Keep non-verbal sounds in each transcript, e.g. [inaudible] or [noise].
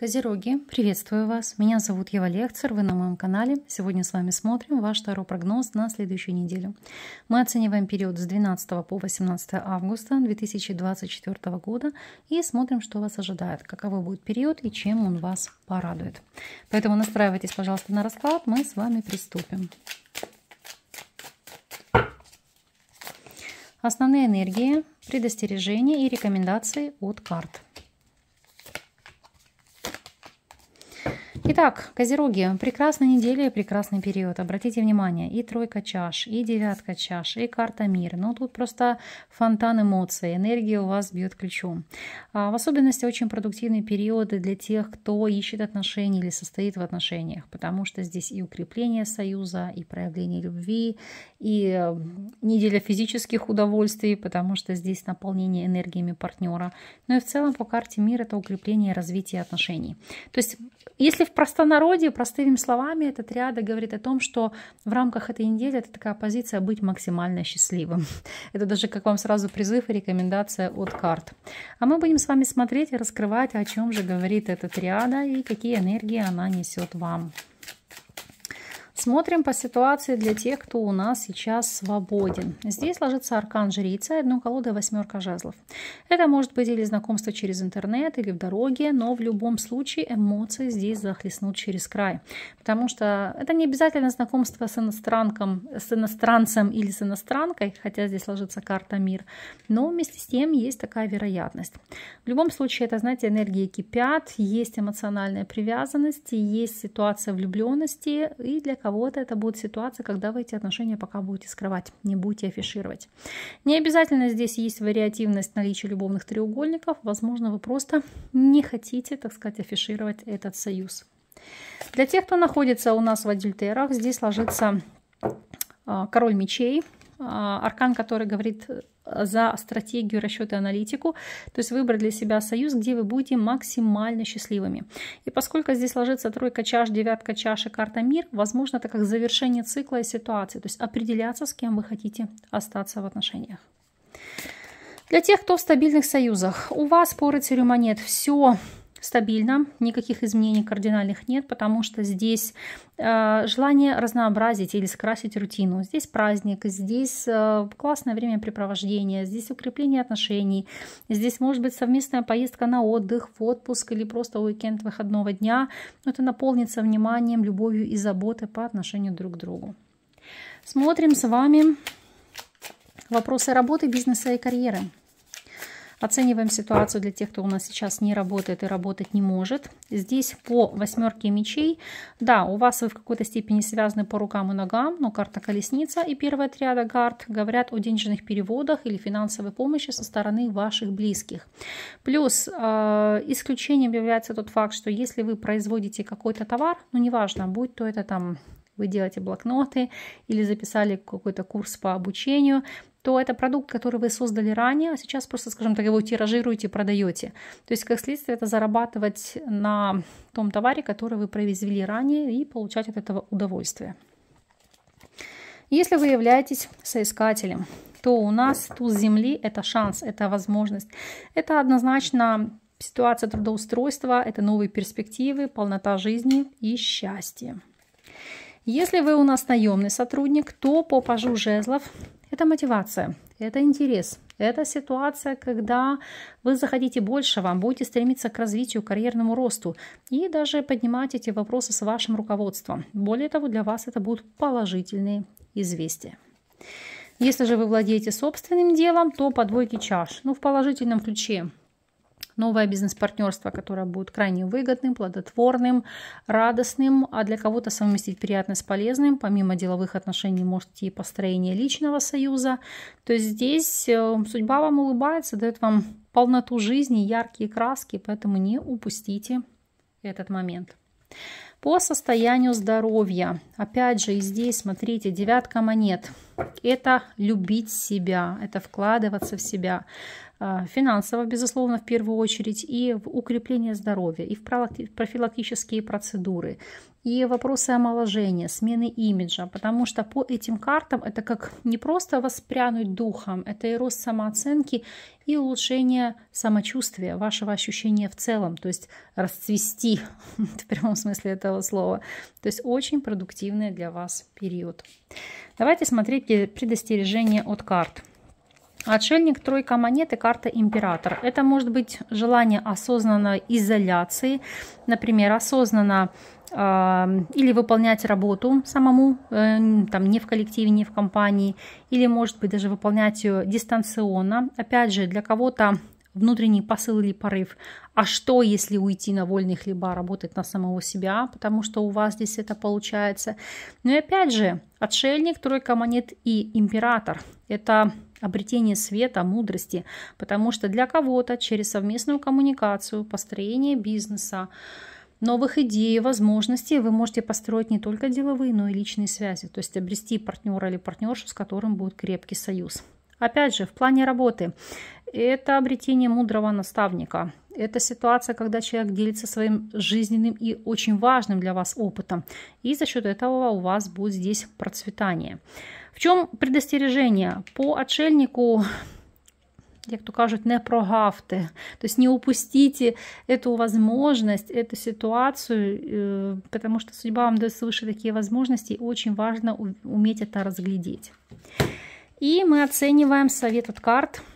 Козероги, приветствую вас. Меня зовут Ева Лехцер, вы на моем канале. Сегодня с вами смотрим ваш таро-прогноз на следующую неделю. Мы оцениваем период с 12 по 18 августа 2024 года и смотрим, что вас ожидает, каковой будет период и чем он вас порадует. Поэтому настраивайтесь, пожалуйста, на расклад, мы с вами приступим. Основные энергии, предостережения и рекомендации от карт – Итак, Козероги, прекрасная неделя прекрасный период. Обратите внимание, и тройка чаш, и девятка чаш, и карта мир. Но ну, тут просто фонтан эмоций, энергия у вас бьет ключом. А в особенности очень продуктивные периоды для тех, кто ищет отношения или состоит в отношениях, потому что здесь и укрепление союза, и проявление любви, и э, неделя физических удовольствий, потому что здесь наполнение энергиями партнера. Но ну и в целом по карте мир это укрепление и развитие отношений. То есть, если в простонародье, простыми словами, этот ряда говорит о том, что в рамках этой недели это такая позиция быть максимально счастливым. [laughs] Это даже как вам сразу призыв и рекомендация от карт. А мы будем с вами смотреть и раскрывать, о чем же говорит этот ряда и какие энергии она несет вам. Смотрим по ситуации для тех, кто у нас сейчас свободен. Здесь ложится аркан жрица, одну колоду и восьмерка жезлов. Это может быть или знакомство через интернет, или в дороге, но в любом случае эмоции здесь захлестнут через край. Потому что это не обязательно знакомство с иностранком, с иностранцем или с иностранкой, хотя здесь ложится карта мир, но вместе с тем есть такая вероятность. В любом случае это, знаете, энергии кипят, есть эмоциональная привязанность, есть ситуация влюбленности и для кого кого-то это будет ситуация, когда вы эти отношения пока будете скрывать, не будете афишировать. Не обязательно здесь есть вариативность наличия любовных треугольников. Возможно, вы просто не хотите, так сказать, афишировать этот союз. Для тех, кто находится у нас в адюльтерах, здесь ложится а, король мечей, а, аркан, который говорит за стратегию расчета аналитику, то есть выбрать для себя союз, где вы будете максимально счастливыми. И поскольку здесь ложится тройка чаш, девятка чаш и карта мир, возможно, это как завершение цикла и ситуации, то есть определяться, с кем вы хотите остаться в отношениях. Для тех, кто в стабильных союзах, у вас по рыцарю монет все стабильно, никаких изменений кардинальных нет, потому что здесь э, желание разнообразить или скрасить рутину. Здесь праздник, здесь э, классное времяпрепровождение, здесь укрепление отношений, здесь может быть совместная поездка на отдых, в отпуск или просто уикенд выходного дня. Это наполнится вниманием, любовью и заботой по отношению друг к другу. Смотрим с вами вопросы работы, бизнеса и карьеры. Оцениваем ситуацию для тех, кто у нас сейчас не работает и работать не может. Здесь по восьмерке мечей. Да, у вас вы в какой-то степени связаны по рукам и ногам, но карта колесница и первая триада карт говорят о денежных переводах или финансовой помощи со стороны ваших близких. Плюс э, исключением является тот факт, что если вы производите какой-то товар, ну неважно, будь то это там вы делаете блокноты или записали какой-то курс по обучению, то это продукт, который вы создали ранее, а сейчас просто, скажем так, его тиражируете, продаете. То есть, как следствие, это зарабатывать на том товаре, который вы произвели ранее, и получать от этого удовольствие. Если вы являетесь соискателем, то у нас туз земли – это шанс, это возможность. Это однозначно ситуация трудоустройства, это новые перспективы, полнота жизни и счастье. Если вы у нас наемный сотрудник, то по пажу жезлов это мотивация, это интерес, это ситуация, когда вы захотите вам будете стремиться к развитию, к карьерному росту и даже поднимать эти вопросы с вашим руководством. Более того, для вас это будут положительные известия. Если же вы владеете собственным делом, то по двойке чаш. Ну, в положительном ключе новое бизнес-партнерство, которое будет крайне выгодным, плодотворным, радостным, а для кого-то совместить приятное с полезным. Помимо деловых отношений может идти и построение личного союза. То есть здесь э, судьба вам улыбается, дает вам полноту жизни, яркие краски, поэтому не упустите этот момент. По состоянию здоровья, опять же, и здесь, смотрите, девятка монет. Это любить себя, это вкладываться в себя. А, финансово, безусловно, в первую очередь, и в укрепление здоровья, и в профилактические процедуры, и вопросы омоложения, смены имиджа, потому что по этим картам это как не просто воспрянуть духом, это и рост самооценки, и улучшение самочувствия, вашего ощущения в целом, то есть расцвести [laughs] в прямом смысле этого слова. То есть очень продуктивный для вас период. Давайте смотреть предостережение от карт. Отшельник, тройка монет и карта император. Это может быть желание осознанной изоляции, например, осознанно э, или выполнять работу самому, э, там не в коллективе, не в компании, или может быть даже выполнять ее дистанционно. Опять же, для кого-то внутренний посыл или порыв. А что, если уйти на вольный хлеба, работать на самого себя, потому что у вас здесь это получается. Ну и опять же, отшельник, тройка монет и император. Это обретение света, мудрости, потому что для кого-то через совместную коммуникацию, построение бизнеса, новых идей, возможностей вы можете построить не только деловые, но и личные связи, то есть обрести партнера или партнершу, с которым будет крепкий союз. Опять же, в плане работы это обретение мудрого наставника. Это ситуация, когда человек делится своим жизненным и очень важным для вас опытом. И за счет этого у вас будет здесь процветание. В чем предостережение? По отшельнику як то кажуть, не прогавте, есть не упустите эту возможность, эту ситуацию, э, потому что судьба вам дает свыше такие возможности, и очень важно уметь это разглядеть. И мы оцениваем совет от карт –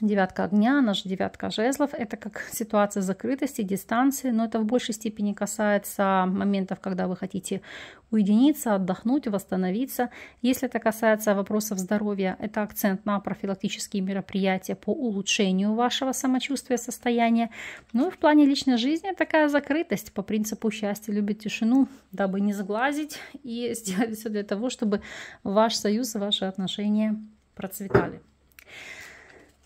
Девятка огня, она же девятка жезлов. Это как ситуация закрытости, дистанции, но это в большей степени касается моментов, когда вы хотите уединиться, отдохнуть, восстановиться. Если это касается вопросов здоровья, это акцент на профилактические мероприятия по улучшению вашего самочувствия, состояния. Ну и в плане личной жизни такая закрытость по принципу счастья любит тишину, дабы не сглазить и [laughs] сделать все для того, чтобы ваш союз, ваши отношения процветали.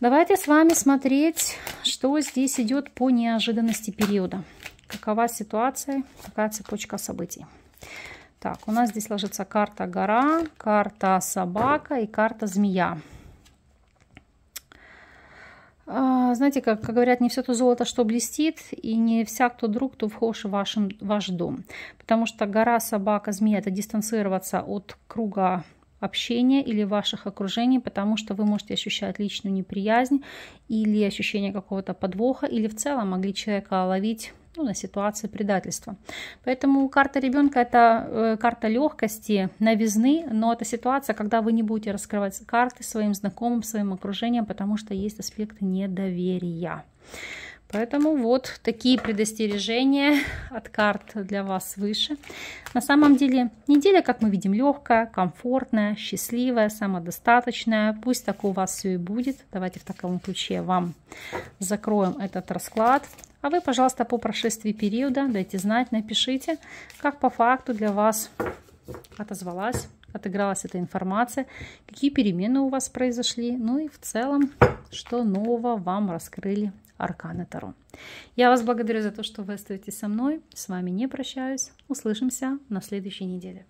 Давайте с вами смотреть, что здесь идет по неожиданности периода. Какова ситуация, какая цепочка событий. Так, у нас здесь ложится карта гора, карта собака и карта змея. А, знаете, как, говорят, не все то золото, что блестит, и не всяк то друг, то вхож в ваш, ваш дом. Потому что гора, собака, змея – это дистанцироваться от круга общения или ваших окружений, потому что вы можете ощущать личную неприязнь или ощущение какого-то подвоха, или в целом могли человека ловить ну, на ситуации предательства. Поэтому карта ребенка это э, карта легкости, новизны, но это ситуация, когда вы не будете раскрывать карты своим знакомым, своим окружением, потому что есть аспект недоверия. Поэтому вот такие предостережения от карт для вас выше. На самом деле неделя, как мы видим, легкая, комфортная, счастливая, самодостаточная. Пусть так у вас все и будет. Давайте в таком ключе вам закроем этот расклад. А вы, пожалуйста, по прошествии периода дайте знать, напишите, как по факту для вас отозвалась, отыгралась эта информация, какие перемены у вас произошли, ну и в целом, что нового вам раскрыли Аркана Таро. Я вас благодарю за то, что вы остаетесь со мной. С вами не прощаюсь. Услышимся на следующей неделе.